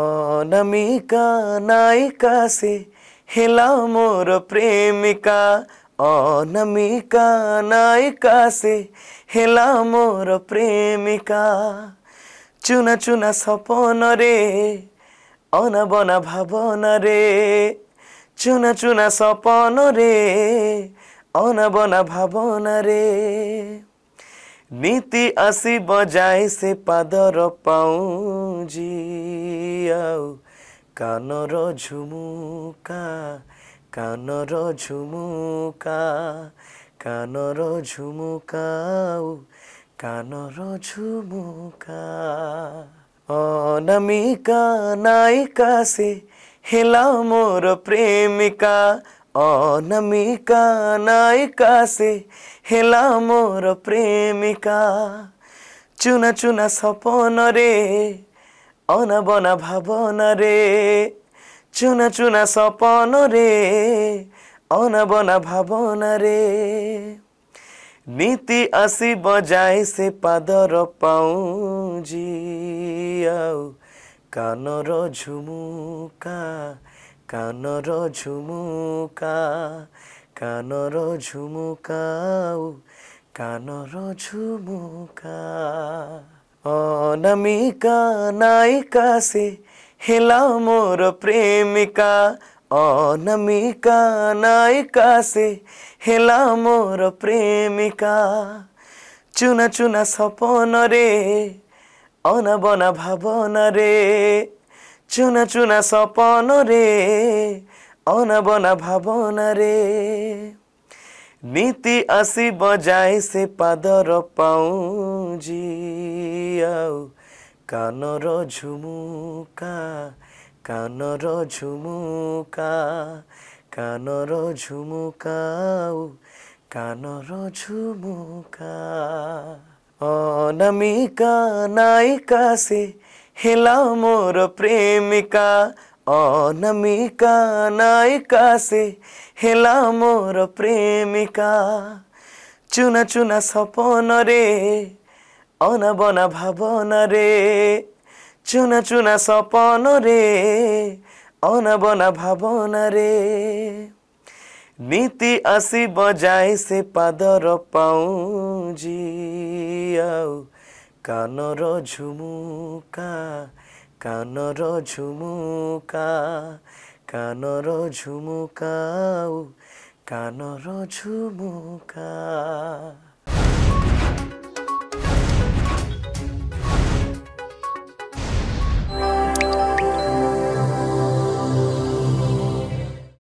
ଅନାମିକା ନାୟିକା ସେ ହେଲା ମୋର ପ୍ରେମିକା ଅନାମିକା ନାୟିକା ସେ ହେଲା ମୋର ପ୍ରେମିକା ଚୁନା ଚୁନା ସପନରେ ଅନାବନା ଭାବନରେ ଚୁନା ଚୁନା ସପନରେ ଅନାବନା ଭାବନରେ ନୀତି ଆସିବ ଯାଏ ସେ ପାଦର ପାଉଁ ଆଉ କାନର ଝୁମୁକା କାନର ଝୁମୁକା କାନର ଝୁମୁକା ଆଉ କାନର ଝୁମୁକା অনামিকা নায়িকা সে হেলা মোর প্রেমিকা অনামিকা নায়িকা সে হেলা মোর প্রেমিকা চুনা চুনা সপনরে অনাবনা ভাবনরে চুনা চুনা সপনরে অনাবনা ভাবনরে নীতি আসিব যাই সে পাদর পাউজি আউ কানর ঝুমুকা কানর ঝুমুকা কানর ঝুমুকা কানর ঝুমুকা অ অনামিকা का নায়িকা সে হেলা মোর প্রেমিকা অনামিকা নায়িকা সে হেলা মোর প্রেমিকা চুনা চুনা সপনরে অনাবনা ভাবনরে চুনা চুনা সপনরে অনাবনা ভাবনরে ନୀତି ଆସିବ ଯାଇ ସେ ପାଦର ପାଉଁଜି ଆଉ କାନର ଝୁମୁକା କାନର ଝୁମୁକା କାନର ଝୁମୁକା ଆଉ କାନର ଝୁମୁକା অনামিকা নায়িকা সে হেলা মোর প্রেমিকা ଅନାମିକା ନାୟିକା ସେ ହେଲା ମୋର ପ୍ରେମିକା ଚୁନା ଚୁନା ସପନରେ ଅନାବନା ଭାବନାରେ ଚୁନା ଚୁନା ସପନରେ ଅନାବନା ଭାବନାରେ ନୀତି ଆସିବ ଯାଏ ସେ ପାଦର ପାଉଁଜି ଆଉ କାନର ଝୁମୁକା কানর ঝুমুকা কানর ঝুমুকাও কানর ঝুমুকা